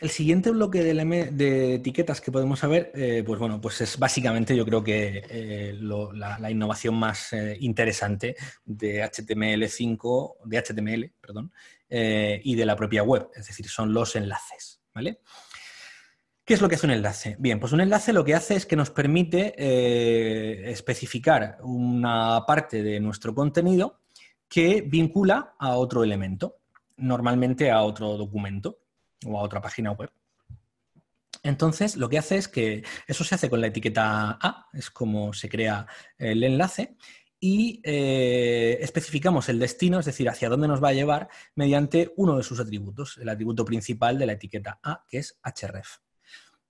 El siguiente bloque de, etiquetas que podemos saber, eh, pues bueno, pues es básicamente yo creo que eh, la, innovación más eh, interesante de HTML5, de HTML, perdón, y de la propia web, es decir, son los enlaces, ¿vale? ¿Qué es lo que hace un enlace? Bien, pues un enlace lo que hace es que nos permite especificar una parte de nuestro contenido que vincula a otro elemento, normalmente a otro documento o a otra página web. Entonces, lo que hace es que eso se hace con la etiqueta A, es como se crea el enlace, y eh, especificamos el destino, es decir, hacia dónde nos va a llevar, mediante uno de sus atributos, el atributo principal de la etiqueta A, que es href.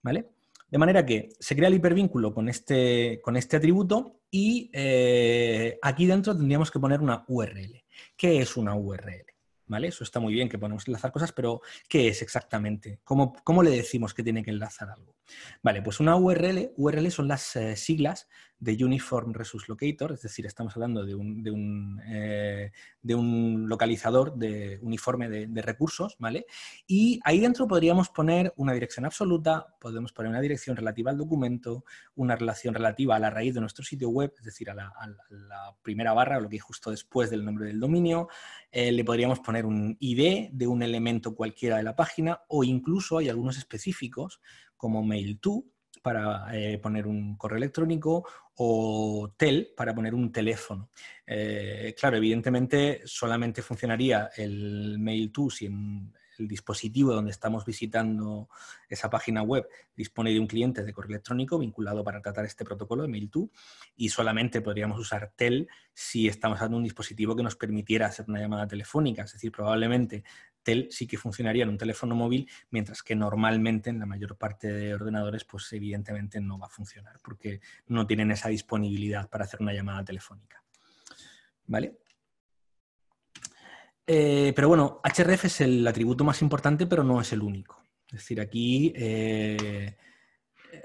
¿Vale? De manera que se crea el hipervínculo con este, con este atributo y eh, aquí dentro tendríamos que poner una URL. ¿Qué es una URL? Eso está muy bien que podemos enlazar cosas, pero ¿qué es exactamente? ¿Cómo, le decimos que tiene que enlazar algo? Vale, pues una URL, URL son las eh, siglas de Uniform Resource Locator, es decir, estamos hablando de un, de un, eh, localizador de uniforme de, recursos, ¿vale? Y ahí dentro podríamos poner una dirección absoluta, podemos poner una dirección relativa al documento, una relación relativa a la raíz de nuestro sitio web, es decir, a la, primera barra, lo que hay justo después del nombre del dominio, eh, le podríamos poner un ID de un elemento cualquiera de la página o incluso hay algunos específicos como mail to para eh, poner un correo electrónico o tel para poner un teléfono. Eh, claro, evidentemente solamente funcionaría el mail to si en el dispositivo donde estamos visitando esa página web dispone de un cliente de correo electrónico vinculado para tratar este protocolo de mail to. y solamente podríamos usar TEL si estamos usando un dispositivo que nos permitiera hacer una llamada telefónica. Es decir, probablemente TEL sí que funcionaría en un teléfono móvil, mientras que normalmente en la mayor parte de ordenadores, pues evidentemente no va a funcionar porque no tienen esa disponibilidad para hacer una llamada telefónica. ¿Vale? Eh, pero bueno, href es el atributo más importante, pero no es el único. Es decir, aquí eh,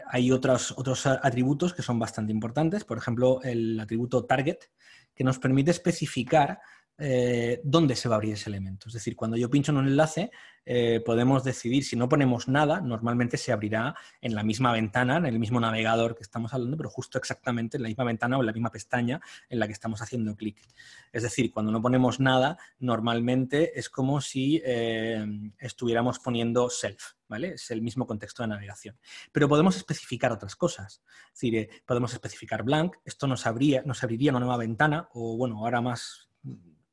hay otros, otros atributos que son bastante importantes. Por ejemplo, el atributo target, que nos permite especificar eh, dónde se va a abrir ese elemento. Es decir, cuando yo pincho en un enlace, eh, podemos decidir si no ponemos nada, normalmente se abrirá en la misma ventana, en el mismo navegador que estamos hablando, pero justo exactamente en la misma ventana o en la misma pestaña en la que estamos haciendo clic. Es decir, cuando no ponemos nada, normalmente es como si eh, estuviéramos poniendo self, ¿Vale? Es el mismo contexto de navegación. Pero podemos especificar otras cosas. Es decir, podemos especificar blank, esto nos, nos abriría una nueva ventana, o bueno, ahora más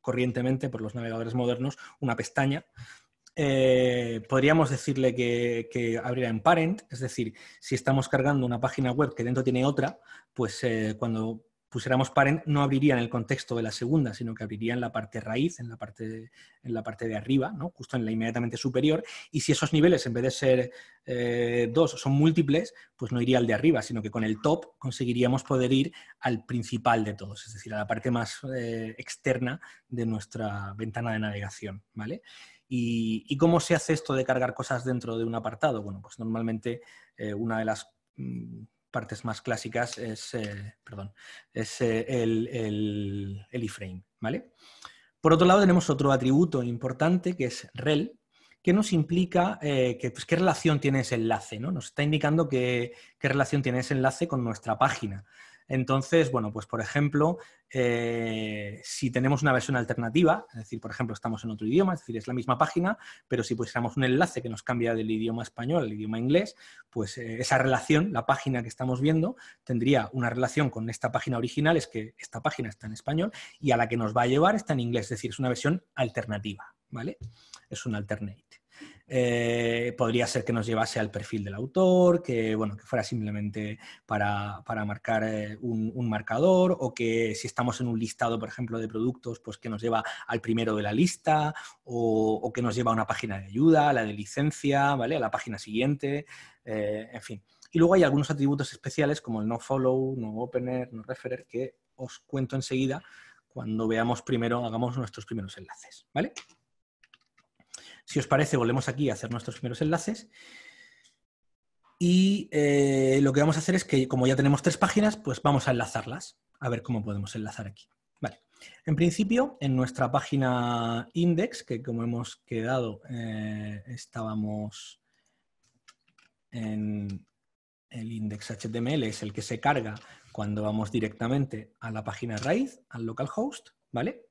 corrientemente por los navegadores modernos una pestaña. Eh, podríamos decirle que, que, abrirá en parent, es decir, si estamos cargando una página web que dentro tiene otra, pues eh, cuando pusiéramos parent, no abriría en el contexto de la segunda, sino que abriría en la parte raíz, en la parte, de, en la parte de arriba, ¿no? justo en la inmediatamente superior. Y si esos niveles, en vez de ser eh, dos, son múltiples, pues no iría al de arriba, sino que con el top conseguiríamos poder ir al principal de todos, es decir, a la parte más eh, externa de nuestra ventana de navegación. ¿vale? ¿Y, cómo se hace esto de cargar cosas dentro de un apartado? Bueno, pues normalmente eh, una de las mm, partes más clásicas es, eh, es eh, el, iframe. ¿vale? Por otro lado, tenemos otro atributo importante que es rel, que nos implica eh, que, pues, qué relación tiene ese enlace, ¿no? Nos está indicando qué relación tiene ese enlace con nuestra página. Entonces, bueno, pues por ejemplo, eh, si tenemos una versión alternativa, es decir, por ejemplo, estamos en otro idioma, es decir, es la misma página, pero si pusiéramos un enlace que nos cambia del idioma español al idioma inglés, pues eh, esa relación, la página que estamos viendo, tendría una relación con esta página original, es que esta página está en español y a la que nos va a llevar está en inglés, es decir, es una versión alternativa, ¿vale? Es un alternate. Eh, podría ser que nos llevase al perfil del autor, que, bueno, que fuera simplemente para, marcar eh, un, marcador o que si estamos en un listado, por ejemplo, de productos, pues que nos lleva al primero de la lista o, que nos lleva a una página de ayuda, a la de licencia, ¿vale? A la página siguiente, eh, en fin. Y luego hay algunos atributos especiales como el no follow, no opener, no referer, que os cuento enseguida cuando veamos primero, hagamos nuestros primeros enlaces, ¿vale? Si os parece, volvemos aquí a hacer nuestros primeros enlaces. Y eh, lo que vamos a hacer es que, como ya tenemos tres páginas, pues vamos a enlazarlas. A ver cómo podemos enlazar aquí. Vale. En principio, en nuestra página index, que como hemos quedado, eh, estábamos en el index.html, es el que se carga cuando vamos directamente a la página raíz, al localhost, ¿vale?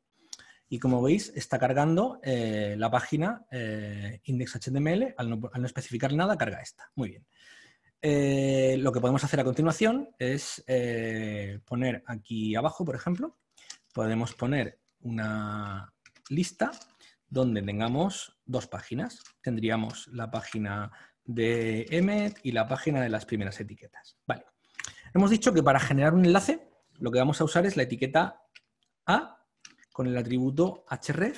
Y como veis, está cargando eh, la página eh, index.html. Al no, especificar nada, carga esta. Muy bien. Eh, lo que podemos hacer a continuación es poner aquí abajo, por ejemplo, podemos poner una lista donde tengamos dos páginas. Tendríamos la página de Emmet y la página de las primeras etiquetas. Vale. Hemos dicho que para generar un enlace lo que vamos a usar es la etiqueta A con el atributo href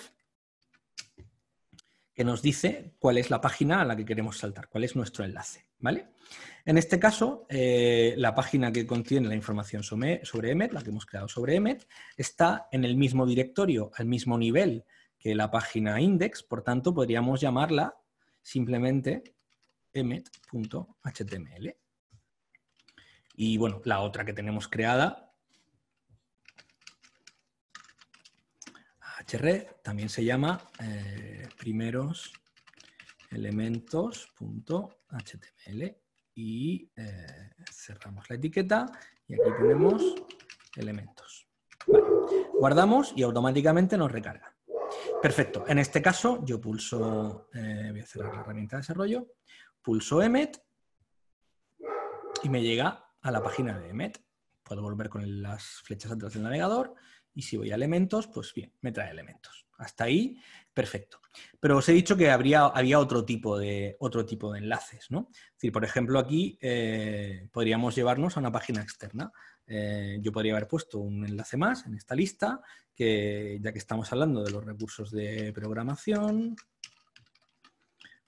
que nos dice cuál es la página a la que queremos saltar, cuál es nuestro enlace. ¿vale? En este caso, eh, la página que contiene la información sobre, sobre la que hemos creado sobre Emmet, está en el mismo directorio, al mismo nivel que la página index, por tanto podríamos llamarla simplemente emet.html. Y bueno, la otra que tenemos creada también se llama eh, primeros elementos.html y eh, cerramos la etiqueta y aquí ponemos elementos. Guardamos y automáticamente nos recarga. Perfecto. En este caso yo pulso, eh, voy a cerrar la herramienta de desarrollo, pulso emet y me llega a la página de emet. Puedo volver con las flechas atrás del navegador y si voy a elementos, pues bien, me trae elementos. Hasta ahí, perfecto. Pero os he dicho que habría, había otro tipo, de, otro tipo de enlaces, ¿no? decir, por ejemplo, aquí eh, podríamos llevarnos a una página externa. Eh, yo podría haber puesto un enlace más en esta lista, que ya que estamos hablando de los recursos de programación,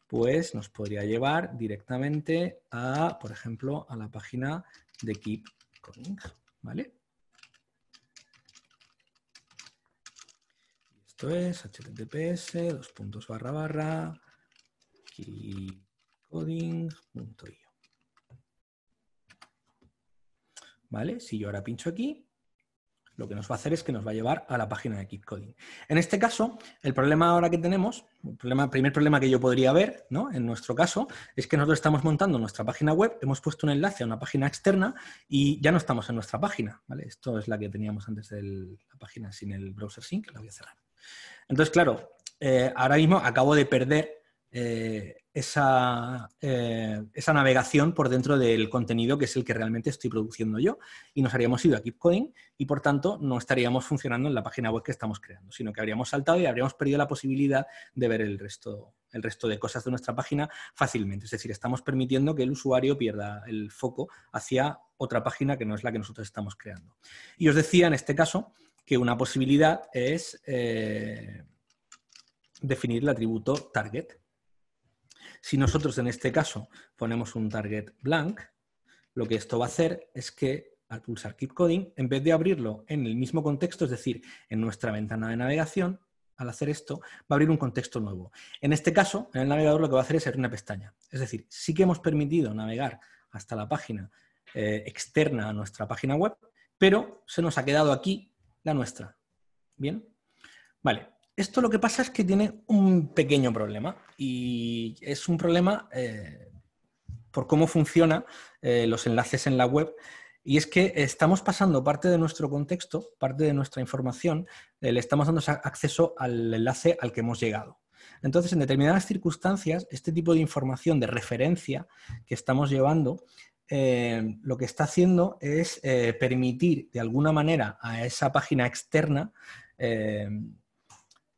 pues nos podría llevar directamente a, por ejemplo, a la página de Keep ¿vale? es https dos puntos barra barra coding.io. ¿Vale? Si yo ahora pincho aquí, lo que nos va a hacer es que nos va a llevar a la página de kit Coding. En este caso, el problema ahora que tenemos, el, primer problema que yo podría ver, ¿no? En nuestro caso, es que nosotros estamos montando nuestra página web, hemos puesto un enlace a una página externa y ya no estamos en nuestra página, ¿vale? Esto es la que teníamos antes de la página sin el browser sync, la voy a cerrar. Entonces, claro, eh, ahora mismo acabo de perder eh, eh, esa, navegación por dentro del contenido que es el que realmente estoy produciendo yo y nos habríamos ido a KeepCoding y por tanto no estaríamos funcionando en la página web que estamos creando, sino que habríamos saltado y habríamos perdido la posibilidad de ver el resto, el resto de cosas de nuestra página fácilmente. Es decir, estamos permitiendo que el usuario pierda el foco hacia otra página que no es la que nosotros estamos creando. Y os decía en este caso que una posibilidad es eh, definir el atributo target. Si nosotros en este caso ponemos un target blank, lo que esto va a hacer es que al pulsar Keep Coding, en vez de abrirlo en el mismo contexto, es decir, en nuestra ventana de navegación, al hacer esto, va a abrir un contexto nuevo. En este caso, en el navegador lo que va a hacer es abrir una pestaña. Es decir, sí que hemos permitido navegar hasta la página eh, externa a nuestra página web, pero se nos ha quedado aquí la nuestra. ¿Bien? Vale. Esto lo que pasa es que tiene un pequeño problema y es un problema eh, por cómo funcionan eh, los enlaces en la web y es que estamos pasando parte de nuestro contexto, parte de nuestra información, eh, le estamos dando acceso al enlace al que hemos llegado. Entonces, en determinadas circunstancias, este tipo de información de referencia que estamos llevando eh, lo que está haciendo es eh, permitir de alguna manera a esa página externa eh,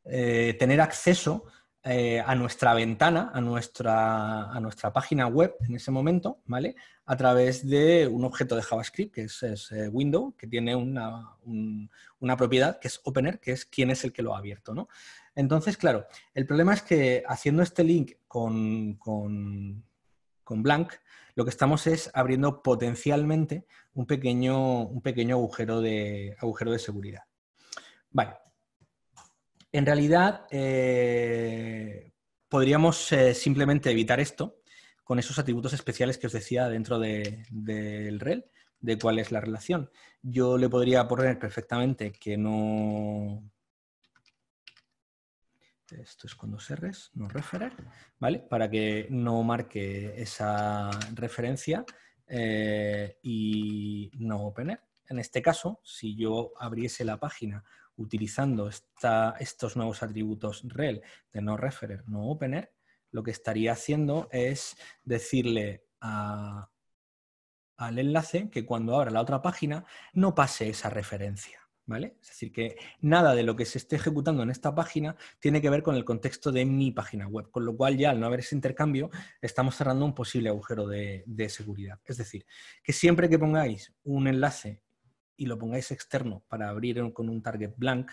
tener acceso a nuestra ventana, a nuestra, a nuestra página web en ese momento, ¿vale? A través de un objeto de JavaScript, que es, es Window, que tiene una, propiedad que es opener, que es quién es el que lo ha abierto, ¿no? Entonces, claro, el problema es que haciendo este link con con Blank, lo que estamos es abriendo potencialmente un pequeño, un pequeño agujero, de, agujero de seguridad. Vale. En realidad, eh, podríamos eh, simplemente evitar esto con esos atributos especiales que os decía dentro del rel, de cuál es la relación. Yo le podría poner perfectamente que no, esto es cuando dos no referer, ¿vale? Para que no marque esa referencia eh, y no opener. En este caso, si yo abriese la página utilizando estos nuevos atributos rel de no referer, no opener, lo que estaría haciendo es decirle al enlace que cuando abra la otra página no pase esa referencia. Es decir, que nada de lo que se esté ejecutando en esta página tiene que ver con el contexto de mi página web, con lo cual ya al no haber ese intercambio estamos cerrando un posible agujero de, seguridad. Es decir, que siempre que pongáis un enlace y lo pongáis externo para abrir con un target blank,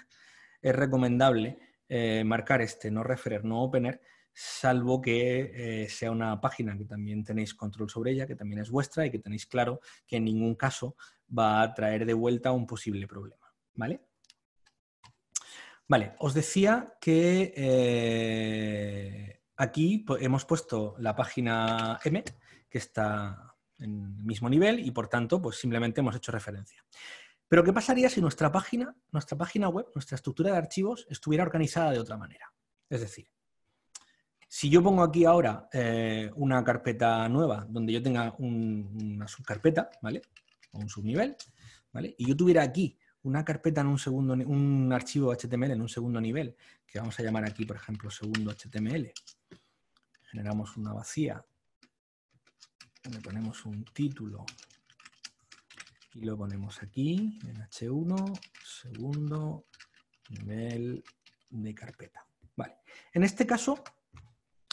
es recomendable eh, marcar este no referer, no opener, salvo que eh, sea una página que también tenéis control sobre ella, que también es vuestra y que tenéis claro que en ningún caso va a traer de vuelta un posible problema. ¿Vale? Vale, os decía que eh, aquí hemos puesto la página M, que está en el mismo nivel y por tanto, pues simplemente hemos hecho referencia. Pero ¿qué pasaría si nuestra página, nuestra página web, nuestra estructura de archivos estuviera organizada de otra manera? Es decir, si yo pongo aquí ahora eh, una carpeta nueva donde yo tenga una subcarpeta, ¿vale? O un subnivel, ¿vale? Y yo tuviera aquí una carpeta en un segundo, un archivo HTML en un segundo nivel, que vamos a llamar aquí, por ejemplo, segundo HTML. Generamos una vacía, le ponemos un título y lo ponemos aquí en H1, segundo nivel de carpeta. Vale. En este caso,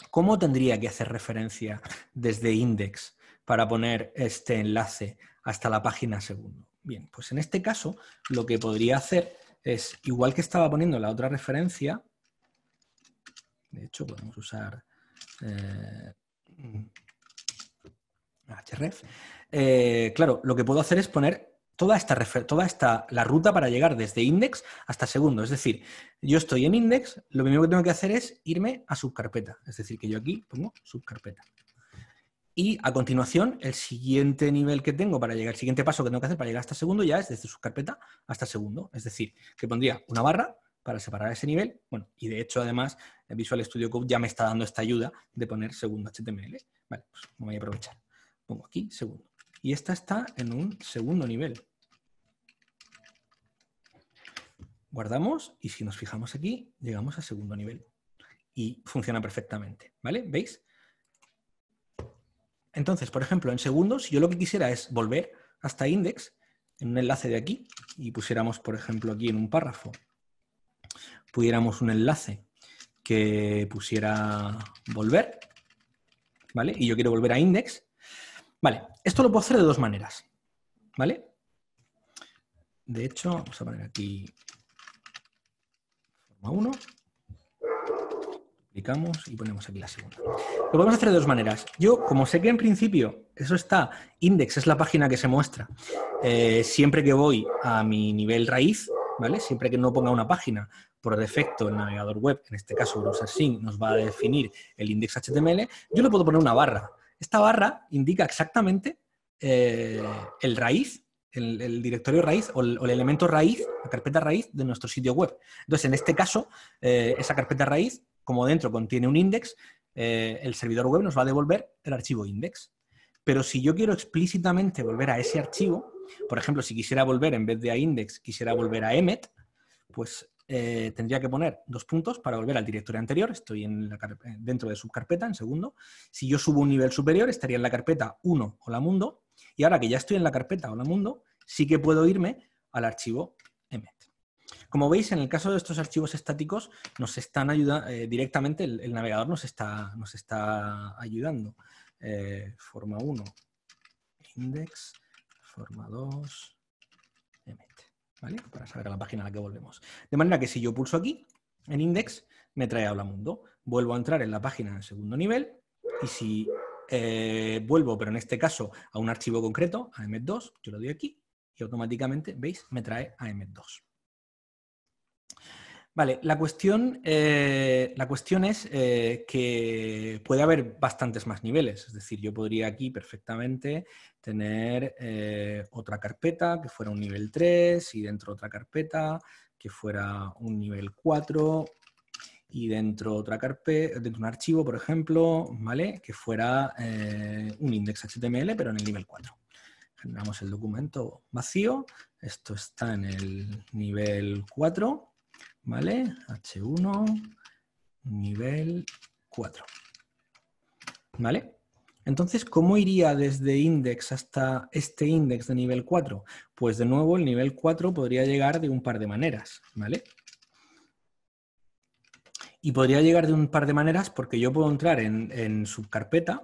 ¿cómo tendría que hacer referencia desde index para poner este enlace hasta la página segundo? Bien, pues en este caso lo que podría hacer es, igual que estaba poniendo la otra referencia, de hecho podemos usar eh, href, eh, claro, lo que puedo hacer es poner toda esta, toda la ruta para llegar desde index hasta segundo. Es decir, yo estoy en index, lo primero que tengo que hacer es irme a subcarpeta. Es decir, que yo aquí pongo subcarpeta. Y a continuación, el siguiente nivel que tengo para llegar, el siguiente paso que tengo que hacer para llegar hasta segundo ya es desde su carpeta hasta segundo. Es decir, que pondría una barra para separar ese nivel. Bueno, y de hecho, además, Visual Studio Code ya me está dando esta ayuda de poner segundo HTML. Vale, pues me voy a aprovechar. Pongo aquí segundo. Y esta está en un segundo nivel. Guardamos y si nos fijamos aquí, llegamos a segundo nivel. Y funciona perfectamente. ¿Vale? ¿Veis? Entonces, por ejemplo, en segundos, yo lo que quisiera es volver hasta index en un enlace de aquí y pusiéramos, por ejemplo, aquí en un párrafo, pudiéramos un enlace que pusiera volver, ¿vale? Y yo quiero volver a index. Vale, esto lo puedo hacer de dos maneras, ¿vale? De hecho, vamos a poner aquí forma 1 Clicamos y ponemos aquí la segunda. Lo podemos hacer de dos maneras. Yo, como sé que en principio eso está, index es la página que se muestra eh, siempre que voy a mi nivel raíz, ¿vale? Siempre que no ponga una página por defecto el navegador web, en este caso Browser nos va a definir el index HTML, yo le puedo poner una barra. Esta barra indica exactamente eh, el raíz, el, directorio raíz o el, elemento raíz, la carpeta raíz de nuestro sitio web. Entonces, en este caso, eh, esa carpeta raíz como dentro contiene un index, eh, el servidor web nos va a devolver el archivo index. Pero si yo quiero explícitamente volver a ese archivo, por ejemplo, si quisiera volver en vez de a index, quisiera volver a emet, pues eh, tendría que poner dos puntos para volver al directorio anterior. Estoy en la dentro de subcarpeta, en segundo. Si yo subo un nivel superior, estaría en la carpeta 1, hola mundo. Y ahora que ya estoy en la carpeta hola mundo, sí que puedo irme al archivo como veis, en el caso de estos archivos estáticos, nos están ayudando eh, directamente, el, navegador nos está, nos está ayudando. Eh, forma 1, index, forma 2, emit, Para saber a la página a la que volvemos. De manera que si yo pulso aquí, en index, me trae a Mundo. Vuelvo a entrar en la página en segundo nivel y si eh, vuelvo, pero en este caso, a un archivo concreto, a EMET2, yo lo doy aquí y automáticamente, ¿veis? Me trae a m 2 Vale, la cuestión, eh, es eh, que puede haber bastantes más niveles. Es decir, yo podría aquí perfectamente tener eh, otra carpeta que fuera un nivel 3 y dentro otra carpeta que fuera un nivel 4 y dentro otra carpeta, dentro un archivo, por ejemplo, ¿vale? que fuera un index HTML pero en el nivel 4 generamos el documento vacío. Esto está en el nivel 4 ¿Vale? H1, nivel 4. ¿Vale? Entonces, ¿cómo iría desde index hasta este index de nivel 4? Pues de nuevo, el nivel 4 podría llegar de un par de maneras, ¿vale? Y podría llegar de un par de maneras porque yo puedo entrar en, subcarpeta,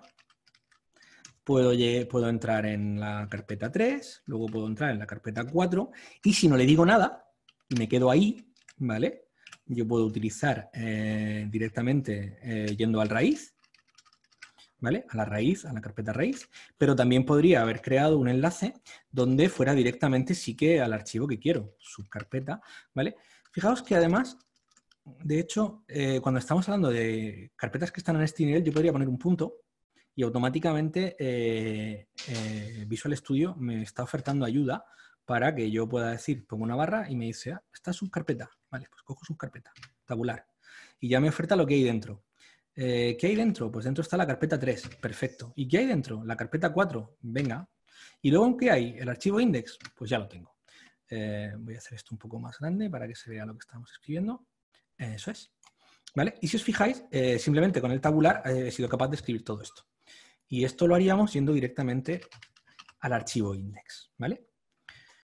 puedo, puedo entrar en la carpeta 3, luego puedo entrar en la carpeta 4, y si no le digo nada me quedo ahí, ¿vale? Yo puedo utilizar eh, directamente eh, yendo al raíz, ¿vale? A la raíz, a la carpeta raíz, pero también podría haber creado un enlace donde fuera directamente sí que al archivo que quiero, subcarpeta, ¿vale? Fijaos que además, de hecho, eh, cuando estamos hablando de carpetas que están en este nivel, yo podría poner un punto y automáticamente Visual Studio me está ofertando ayuda para que yo pueda decir, pongo una barra y me dice, ah, esta subcarpeta, Vale, pues cojo su carpeta tabular, y ya me oferta lo que hay dentro. Eh, ¿Qué hay dentro? Pues dentro está la carpeta 3, perfecto. ¿Y qué hay dentro? La carpeta 4, venga. ¿Y luego qué hay? El archivo index, pues ya lo tengo. Eh, voy a hacer esto un poco más grande para que se vea lo que estamos escribiendo. Eso es. ¿Vale? Y si os fijáis, eh, simplemente con el tabular he sido capaz de escribir todo esto. Y esto lo haríamos yendo directamente al archivo index. ¿Vale?